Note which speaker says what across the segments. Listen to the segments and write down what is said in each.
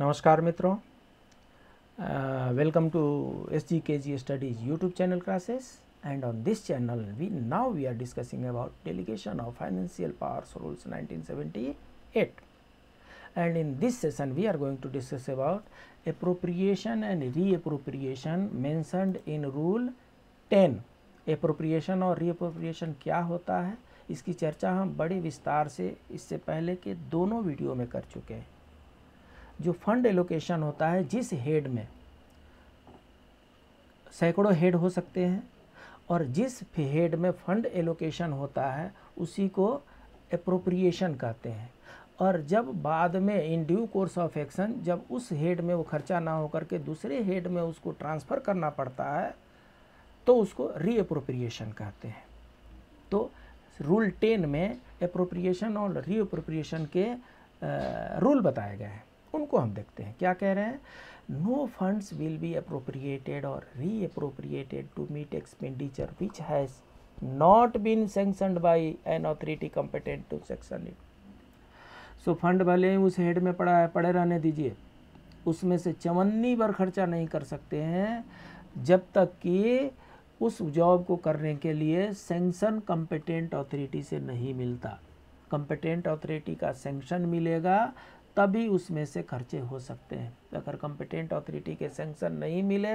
Speaker 1: नमस्कार मित्रों welcome to S G K G studies YouTube channel classes and on this channel we now we are discussing about delegation of financial powers rules 1978 and in this session we are going to discuss about appropriation and reappropriation मैं इन rule ten appropriation और री appropriation क्या होता है इसकी चर्चा हम बड़े विस्तार से इससे पहले के दोनों वीडियो में कर चुके हैं जो फंड एलोकेशन होता है जिस हेड में सैकड़ों हेड हो सकते हैं और जिस हेड में फंड एलोकेशन होता है उसी को अप्रोप्रिएशन कहते हैं और जब बाद में in due course of action जब उस हेड में वो खर्चा ना होकर के दूसरे हेड में उसको ट्रांसफ़र करना पड़ता है तो उसको रीअप्रोप्रिएशन कहते हैं तो रूल टेन में अप्रोप्रिएशन और रीअप्रोप्रिएशन के रूल बताए गए हैं उनको हम देखते हैं क्या कह रहे हैं no funds will be appropriated और reappropriated to meet expenditure which has not been sanction by an authority competent to sanction it so fund भले ही उस हेड में पड़ा है पड़े रहने दीजिए उसमें से चवन्नी बार खर्चा नहीं कर सकते हैं जब तक कि उस जॉब को करने के लिए सेंक्शन कंपेटेंट ऑथोरिटी से नहीं मिलता कंपेटेंट ऑथोरिटी का सेंक्शन मिलेगा तभी उसमें से खर्चे हो सकते हैं तो अगर कंपिटेंट अथॉरिटी के सेंक्शन नहीं मिले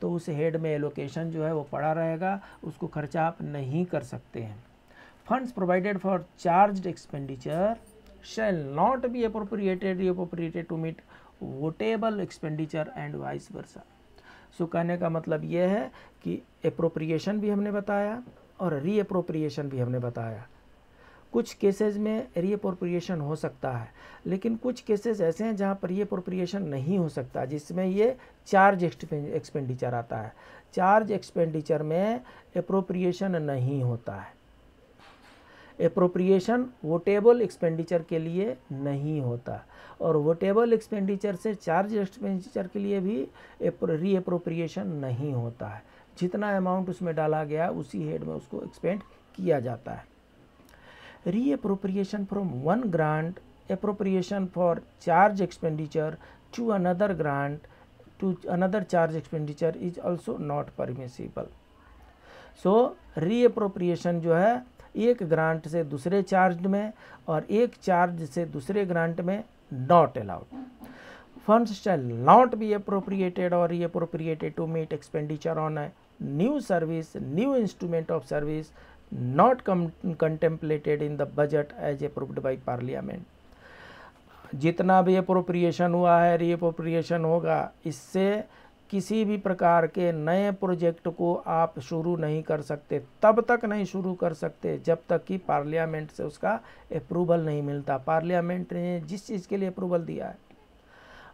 Speaker 1: तो उस हेड में एलोकेशन जो है वो पड़ा रहेगा उसको खर्चा आप नहीं कर सकते हैं funds provided for charge expenditure shall not be appropriated appropriated to meet votable expenditure and vice versa so कहने का मतलब ये है कि अप्रोप्रिएशन भी हमने बताया और रीअप्रोप्रिएशन भी हमने बताया कुछ केसेस में रीअप्रोप्रिएशन हो सकता है लेकिन कुछ केसेस ऐसे हैं जहाँ पर रीअप्रोप्रिएशन नहीं हो सकता जिसमें ये चार्ज एक्सपेंडिचर आता है चार्ज एक्सपेंडिचर में अप्रोप्रिएशन नहीं होता है अप्रोप्रिएशन वोटेबल एक्सपेंडिचर के लिए नहीं होता और वोटेबल एक्सपेंडिचर से चार्ज एक्सपेंडिचर के लिए भी रीअप्रोप्रिएशन नहीं होता है जितना अमाउंट उसमें डाला गया उसी हेड में उसको एक्सपेंड किया जाता है reappropriation from one grant appropriation for charge expenditure to another grant to another charge expenditure is also not permissible so reappropriation जो है एक ग्रांट से दूसरे चार्ज में और एक चार्ज से दूसरे ग्रांट में not allowed funds shall not be appropriated or reappropriated to meet expenditure on a new service, new instrument of service, not contemplated in the budget as approved by parliament जितना भी appropriation हुआ है reappropriation होगा इससे किसी भी प्रकार के नए प्रोजेक्ट को आप शुरू नहीं कर सकते तब तक नहीं शुरू कर सकते जब तक कि पार्लियामेंट से उसका अप्रूवल नहीं मिलता पार्लियामेंट ने जिस चीज़ के लिए अप्रूवल दिया है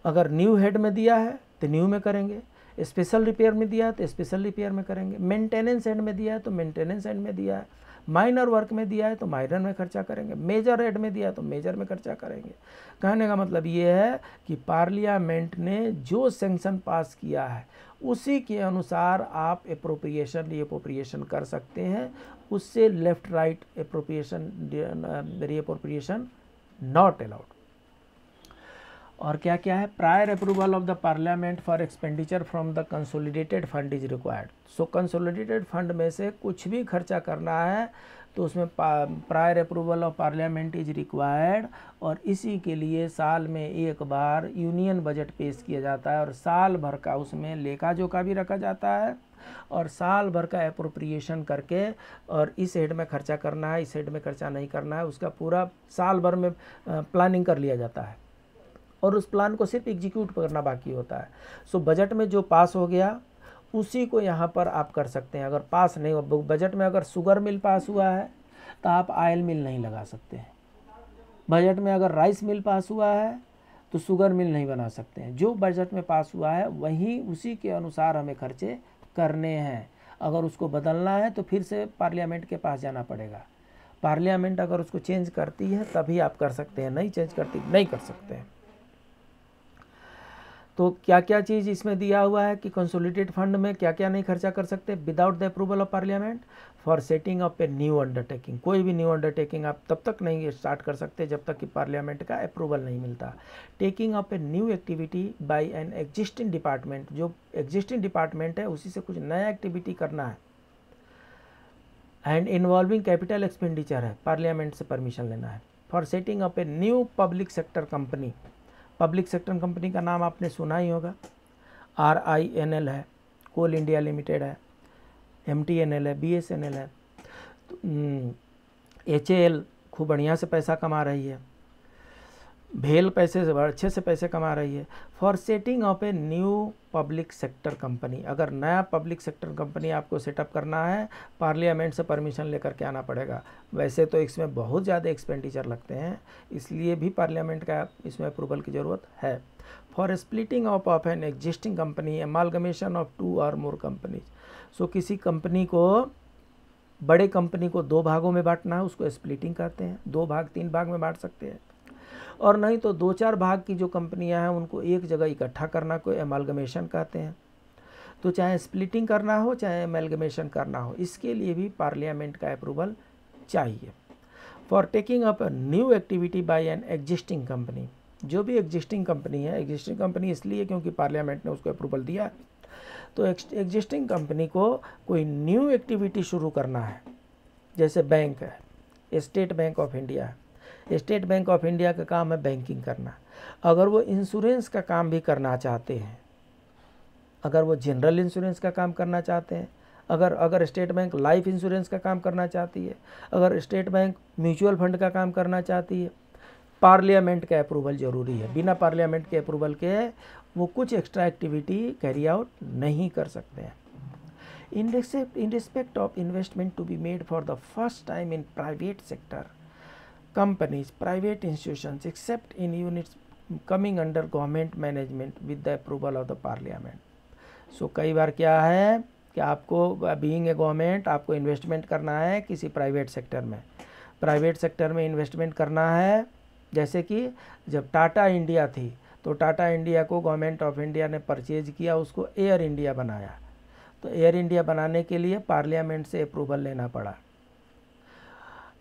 Speaker 1: अगर न्यू हेड में दिया है तो न्यू में करेंगे स्पेशल रिपेयर में दिया है तो स्पेशल रिपेयर में करेंगे मेंटेनेंस एंड में दिया है तो मेंटेनेंस एंड में दिया है माइनर वर्क में दिया है तो माइनर में खर्चा करेंगे मेजर एड में दिया है तो मेजर में खर्चा करेंगे कहने का मतलब ये है कि पार्लियामेंट ने जो सेंक्शन पास किया है उसी के अनुसार आप अप्रोप्रिएशन रीअप्रोप्रिएशन कर सकते हैं उससे left right appropriation reappropriation not allowed और क्या क्या है prior approval of the Parliament for expenditure from the consolidated fund is required so consolidated fund में से कुछ भी खर्चा करना है तो उसमें prior approval of Parliament is required और इसी के लिए साल में एक बार यूनियन बजट पेश किया जाता है और साल भर का उसमें लेखा जोखा भी रखा जाता है और साल भर का अप्रोप्रिएशन करके और इस हेड में खर्चा करना है इस हेड में खर्चा नहीं करना है उसका पूरा साल भर में प्लानिंग कर लिया जाता है और उस प्लान को सिर्फ एग्जीक्यूट करना बाकी होता है सो so, बजट में जो पास हो गया उसी को यहाँ पर आप कर सकते हैं अगर पास नहीं हो बजट में अगर शुगर मिल पास हुआ है तो आप आयल मिल नहीं लगा सकते हैं बजट में अगर राइस मिल पास हुआ है तो शुगर मिल नहीं बना सकते हैं जो बजट में पास हुआ है वहीं उसी के अनुसार हमें खर्चे करने हैं अगर उसको बदलना है तो फिर से पार्लियामेंट के पास जाना पड़ेगा पार्लियामेंट अगर उसको चेंज करती है तभी आप कर सकते हैं नहीं चेंज करती नहीं कर सकते हैं तो क्या क्या चीज़ इसमें दिया हुआ है कि कंसोलिडेटेड फंड में क्या क्या नहीं खर्चा कर सकते without the approval of Parliament for setting up a new undertaking कोई भी न्यू अंडरटेकिंग आप तब तक नहीं स्टार्ट कर सकते जब तक कि पार्लियामेंट का अप्रूवल नहीं मिलता taking up a new activity by an existing department जो एग्जिस्टिंग डिपार्टमेंट है उसी से कुछ नया एक्टिविटी करना है एंड इन्वॉल्विंग कैपिटल एक्सपेंडिचर है पार्लियामेंट से परमिशन लेना है for setting up a new public sector company public sector company का नाम आपने सुना ही होगा आर आई एन एल है कोल इंडिया लिमिटेड है एम टी एन एल है बी एस एन एल है एच ए एल खूब बढ़िया से पैसा कमा रही है भेल पैसे से अच्छे से पैसे कमा रही है for setting of a new public sector company अगर नया पब्लिक सेक्टर कंपनी आपको सेटअप करना है पार्लियामेंट से परमिशन लेकर के आना पड़ेगा वैसे तो इसमें बहुत ज़्यादा एक्सपेंडिचर लगते हैं इसलिए भी पार्लियामेंट का इसमें अप्रूवल की ज़रूरत है for splitting of of an existing company amalgamation of two और मोर कंपनीज सो किसी कंपनी को बड़े कंपनी को दो भागों में बांटना है उसको स्प्लिटिंग कहते हैं दो भाग तीन भाग में बांट सकते हैं और नहीं तो दो चार भाग की जो कंपनियां हैं उनको एक जगह इकट्ठा करना को एमालगमेशन कहते हैं तो चाहे स्प्लिटिंग करना हो चाहे एमेलगमेशन करना हो इसके लिए भी पार्लियामेंट का अप्रूवल चाहिए for taking up new activity by an existing company जो भी एग्जिस्टिंग कंपनी है एग्जिस्टिंग कंपनी इसलिए क्योंकि पार्लियामेंट ने उसको अप्रूवल दिया तो एग्जिस्टिंग कंपनी को कोई न्यू एक्टिविटी शुरू करना है जैसे बैंक है स्टेट बैंक ऑफ इंडिया है स्टेट बैंक ऑफ इंडिया का काम है बैंकिंग करना अगर वो इंश्योरेंस का काम भी करना चाहते हैं अगर वो जनरल इंश्योरेंस का काम करना चाहते हैं अगर अगर स्टेट बैंक लाइफ इंश्योरेंस का काम करना चाहती है अगर स्टेट बैंक म्यूचुअल फंड का काम करना चाहती है पार्लियामेंट का अप्रूवल ज़रूरी है बिना पार्लियामेंट के अप्रूवल के वो कुछ एक्स्ट्रा एक्टिविटी कैरी आउट नहीं कर सकते हैं इन respect, in respect of investment to be made for the first time in private companies, private institutions, except in units coming under government management with the approval of the parliament. So so, कई बार क्या है कि आपको being a government आपको investment करना है किसी private sector में प्राइवेट सेक्टर में इन्वेस्टमेंट करना है जैसे कि जब टाटा इंडिया थी तो टाटा इंडिया को गवर्नमेंट ऑफ इंडिया ने परचेज किया उसको एयर इंडिया बनाया तो एयर इंडिया बनाने के लिए पार्लियामेंट से अप्रूवल लेना पड़ा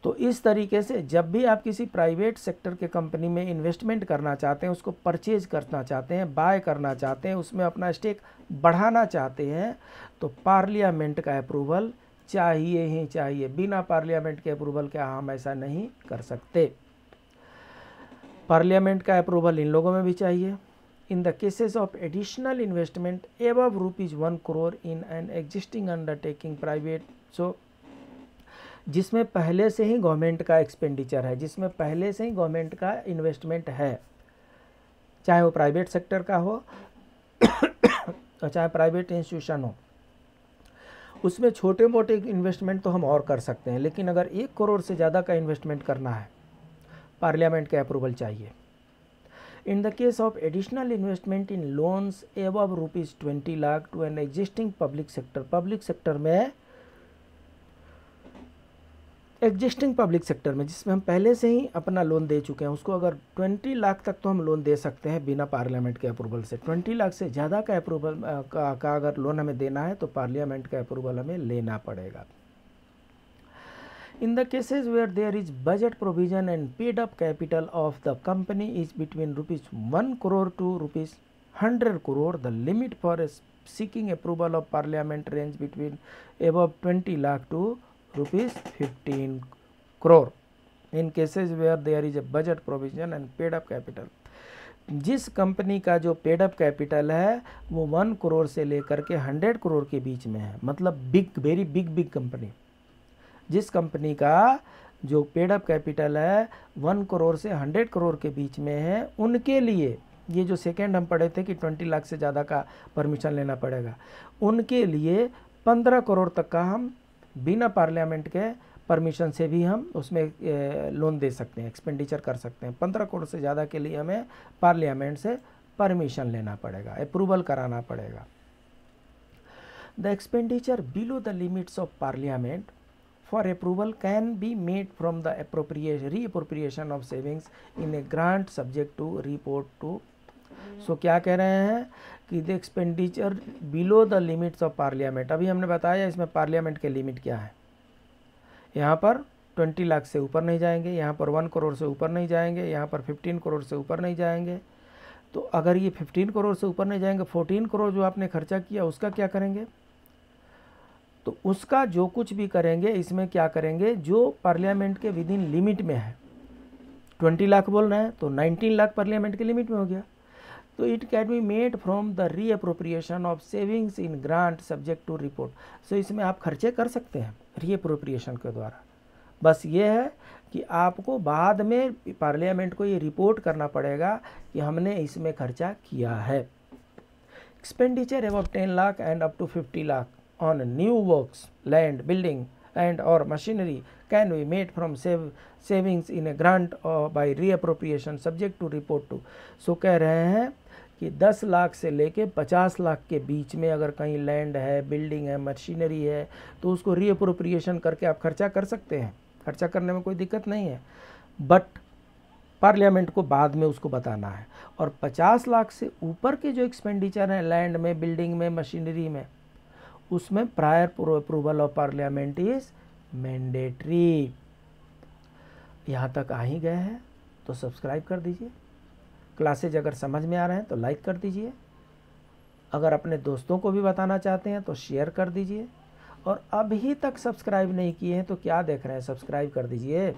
Speaker 1: तो इस तरीके से जब भी आप किसी प्राइवेट सेक्टर के कंपनी में इन्वेस्टमेंट करना चाहते हैं उसको परचेज करना चाहते हैं बाय करना चाहते हैं उसमें अपना स्टेक बढ़ाना चाहते हैं तो पार्लियामेंट का अप्रूवल चाहिए ही चाहिए बिना पार्लियामेंट के अप्रूवल के हम ऐसा नहीं कर सकते पार्लियामेंट का अप्रूवल इन लोगों में भी चाहिए in the cases of additional investment above rupees one crore in an existing undertaking private so जिसमें पहले से ही गवर्नमेंट का एक्सपेंडिचर है जिसमें पहले से ही गवर्नमेंट का इन्वेस्टमेंट है चाहे वो प्राइवेट सेक्टर का हो और चाहे प्राइवेट इंस्टीट्यूशन हो उसमें छोटे मोटे इन्वेस्टमेंट तो हम और कर सकते हैं लेकिन अगर एक करोड़ से ज़्यादा का इन्वेस्टमेंट करना है पार्लियामेंट के अप्रूवल चाहिए in the case of additional investment in loans above rupees twenty lakh to an existing public sector public sector में एग्जिस्टिंग पब्लिक सेक्टर में जिसमें हम पहले से ही अपना लोन दे चुके हैं उसको अगर 20 लाख तक तो हम लोन दे सकते हैं बिना पार्लियामेंट के अप्रूवल से 20 लाख से ज़्यादा का अप्रूवल का, का अगर लोन हमें देना है तो पार्लियामेंट का अप्रूवल हमें लेना पड़ेगा in the cases where there is budget provision and paid up capital of the company is between rupees one crore to rupees hundred crore the limit for seeking approval of Parliament range between above twenty lakh to rupees 15 crore in cases where there is a budget provision and paid up capital जिस company का जो paid up capital है वो one crore से लेकर के hundred crore के बीच में है मतलब big very big big company जिस कंपनी का जो पेड अप कैपिटल है वन करोड़ से हंड्रेड करोड़ के बीच में है उनके लिए ये जो सेकेंड हम पढ़े थे कि ट्वेंटी लाख से ज़्यादा का परमिशन लेना पड़ेगा उनके लिए पंद्रह करोड़ तक का हम बिना पार्लियामेंट के परमिशन से भी हम उसमें लोन दे सकते हैं एक्सपेंडिचर कर सकते हैं पंद्रह करोड़ से ज़्यादा के लिए हमें पार्लियामेंट से परमिशन लेना पड़ेगा अप्रूवल कराना पड़ेगा the expenditure below the limits of Parliament approval can be made from the appropriation reappropriation of savings in a grant subject to report to so so, क्या कह रहे हैं कि the expenditure below the limits of Parliament अभी हमने बताया इसमें parliament के लिमिट क्या है यहाँ पर ट्वेंटी लाख से ऊपर नहीं जाएंगे यहाँ पर वन करोड़ से ऊपर नहीं जाएंगे यहाँ पर 15 करोड़ से ऊपर नहीं जाएंगे तो अगर ये फिफ्टीन करोड़ से ऊपर नहीं जाएंगे फोर्टीन करोड़ जो आपने खर्चा किया उसका क्या करेंगे तो उसका जो कुछ भी करेंगे इसमें क्या करेंगे जो पार्लियामेंट के विद इन लिमिट में है ट्वेंटी लाख बोल रहे हैं तो नाइनटीन लाख पार्लियामेंट के लिमिट में हो गया तो it can be made from the reappropriation of savings in grant subject to report so इसमें आप खर्चे कर सकते हैं रीअप्रोप्रिएशन के द्वारा बस ये है कि आपको बाद में पार्लियामेंट को ये रिपोर्ट करना पड़ेगा कि हमने इसमें खर्चा किया है एक्सपेंडिचर अब ten lakh and up to fifty lakh on new works land building and और machinery can be made from save, savings in a grant or by reappropriation subject to report to. So कह रहे हैं कि 10 लाख से लेके 50 लाख के बीच में अगर कहीं लैंड है बिल्डिंग है मशीनरी है तो उसको रीअप्रोप्रिएशन करके आप खर्चा कर सकते हैं खर्चा करने में कोई दिक्कत नहीं है बट पार्लियामेंट को बाद में उसको बताना है और 50 लाख से ऊपर के जो एक्सपेंडिचर हैं लैंड में बिल्डिंग में मशीनरी में उसमें prior approval of parliament is mandatory यहाँ तक आ ही गए हैं तो सब्सक्राइब कर दीजिए क्लासेज अगर समझ में आ रहे हैं तो लाइक कर दीजिए अगर अपने दोस्तों को भी बताना चाहते हैं तो शेयर कर दीजिए और अभी तक सब्सक्राइब नहीं किए हैं तो क्या देख रहे हैं सब्सक्राइब कर दीजिए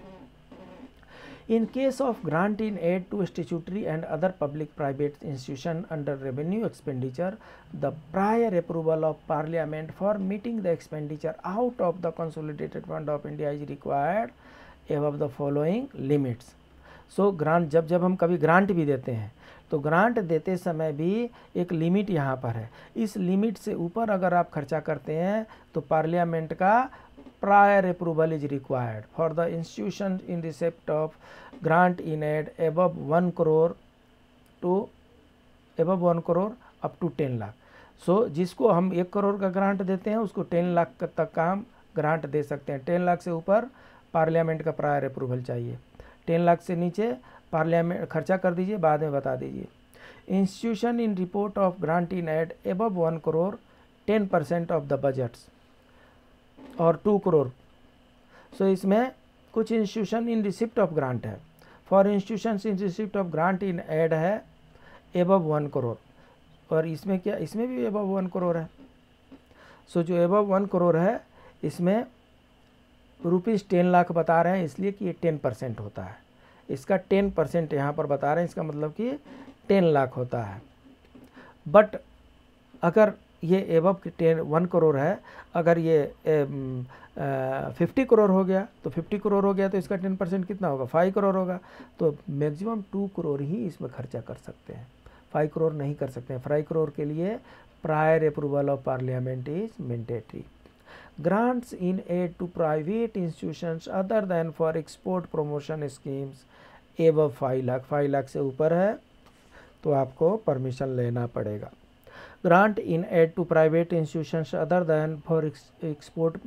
Speaker 1: In case of grant in aid to statutory and other public-private institution under revenue expenditure, the prior approval of parliament for meeting the expenditure out of the consolidated fund of India is required above the following limits. So grant जब जब हम कभी grant भी देते हैं तो grant देते समय भी एक लिमिट यहाँ पर है इस लिमिट से ऊपर अगर आप खर्चा करते हैं तो पार्लियामेंट का prior approval is required for the institution in receipt of grant in aid above one crore to above one crore up to ten lakh so जिसको हम एक करोड़ का ग्रांट देते हैं उसको टेन लाख तक का हम ग्रांट दे सकते हैं टेन लाख से ऊपर पार्लियामेंट का प्रायर अप्रूवल चाहिए टेन लाख से नीचे पार्लियामेंट खर्चा कर दीजिए बाद में बता दीजिए institution in report of grant in aid above one crore ten percent of the budgets और टू करोड़ सो इसमें कुछ institution in receipt of grant है for institution in receipt of grant in aid है एबव वन करोड़ और इसमें क्या इसमें भी एबव वन करोड़ है सो so, जो एबव वन करोड़ है इसमें रुपीज़ टेन लाख बता रहे हैं इसलिए कि ये टेन परसेंट होता है इसका टेन परसेंट यहाँ पर बता रहे हैं इसका मतलब कि टेन लाख होता है बट अगर ये एवब की टेन वन करोड़ है अगर ये फिफ्टी करोड़ हो गया तो फिफ्टी करोड़ हो गया तो इसका टेन परसेंट कितना होगा फाइव करोड़ होगा तो मैक्सिमम टू करोड़ ही इसमें खर्चा कर सकते हैं फाइव करोड़ नहीं कर सकते हैं फाइव करोड़ के लिए prior approval of parliament is mandatory grants in aid to private institutions other than for export promotion schemes above five lakh five lakh से ऊपर है तो आपको permission लेना पड़ेगा grant in aid to private institutions other than for export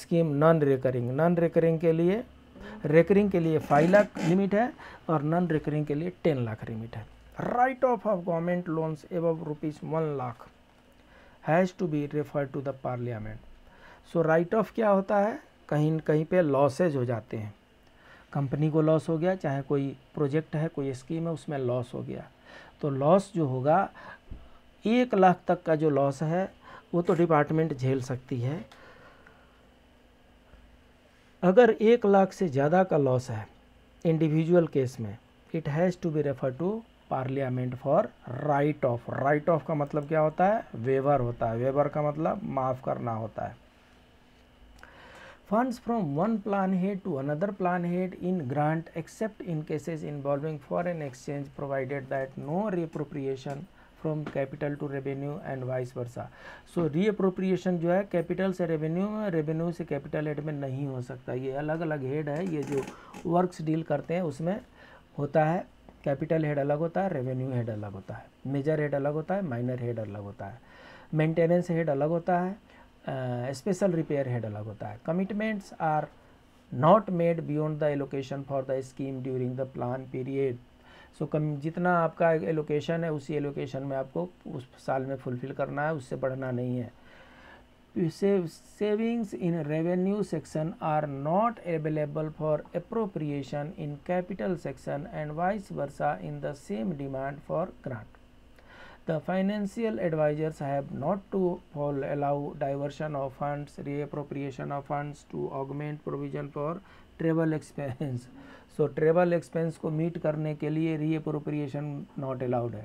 Speaker 1: scheme non recurring non recurring के लिए recurring के लिए फाइव lakh limit है और non recurring के लिए टेन lakh limit है write off of government loans above rupees one lakh has to be refer to the parliament so write off क्या होता है कहीं कहीं पे लॉसेज हो जाते हैं कंपनी को लॉस हो गया चाहे कोई प्रोजेक्ट है कोई स्कीम है उसमें लॉस हो गया तो लॉस जो होगा एक लाख तक का जो लॉस है वो तो डिपार्टमेंट झेल सकती है अगर एक लाख से ज़्यादा का लॉस है इंडिविजुअल केस में it has to be refer to parliament for write off write off का मतलब क्या होता है वेवर होता है वेवर का मतलब माफ़ करना होता है funds from one plan head to another plan head in grant except in cases involving foreign exchange provided that no reappropriation from capital to revenue and vice versa so reappropriation जो है capital से revenue revenue से capital head में नहीं हो सकता ये अलग अलग हेड है ये जो वर्क्स डील करते हैं उसमें होता है कैपिटल हेड अलग होता है रेवेन्यू हेड अलग होता है मेजर हेड अलग होता है माइनर हेड अलग होता है मेंटेनेंस हेड अलग होता है स्पेशल रिपेयर हेड अलग होता है commitments are not made beyond the allocation for the scheme during the plan period so कम जितना आपका एलोकेशन है उसी एलोकेशन में आपको उस साल में फुलफिल करना है उससे बढ़ना नहीं है savings in revenue section are not available for appropriation in capital section and vice versa in the same demand for grant The financial advisors have not to allow diversion of funds, reappropriation of funds to augment provision for travel expense so travel expense को meet करने के लिए reappropriation not allowed है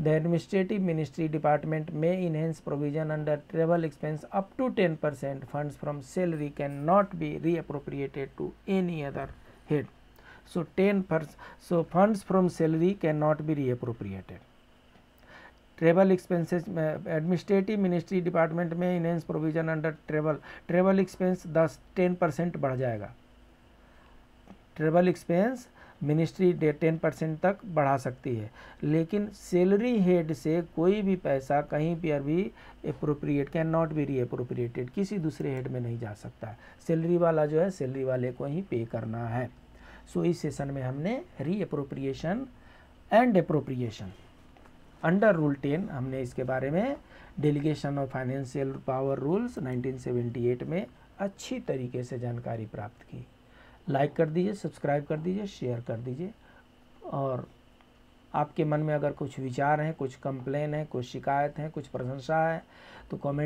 Speaker 1: the administrative ministry department may enhance provision under travel expense up to ten percent fund from salary can not be reappropriated to any other head so ten so funds from salary can not be reappropriated travel expenses administrative ministry department में enhance provision under travel travel expense दस ten percent बढ़ जाएगा travel expense ministry डे ten percent तक बढ़ा सकती है लेकिन सैलरी हेड से कोई भी पैसा कहीं पर भी appropriate can not be reappropriated किसी दूसरे हेड में नहीं जा सकता है सैलरी वाला जो है सैलरी वाले को ही पे करना है सो so, इस सेशन में हमने reappropriation and appropriation under rule ten हमने इसके बारे में delegation of financial power rules 1978 में अच्छी तरीके से जानकारी प्राप्त की लाइक कर दीजिए सब्सक्राइब कर दीजिए शेयर कर दीजिए और आपके मन में अगर कुछ विचार हैं कुछ कंप्लेन है कुछ शिकायत हैं कुछ प्रशंसा है तो कमेंट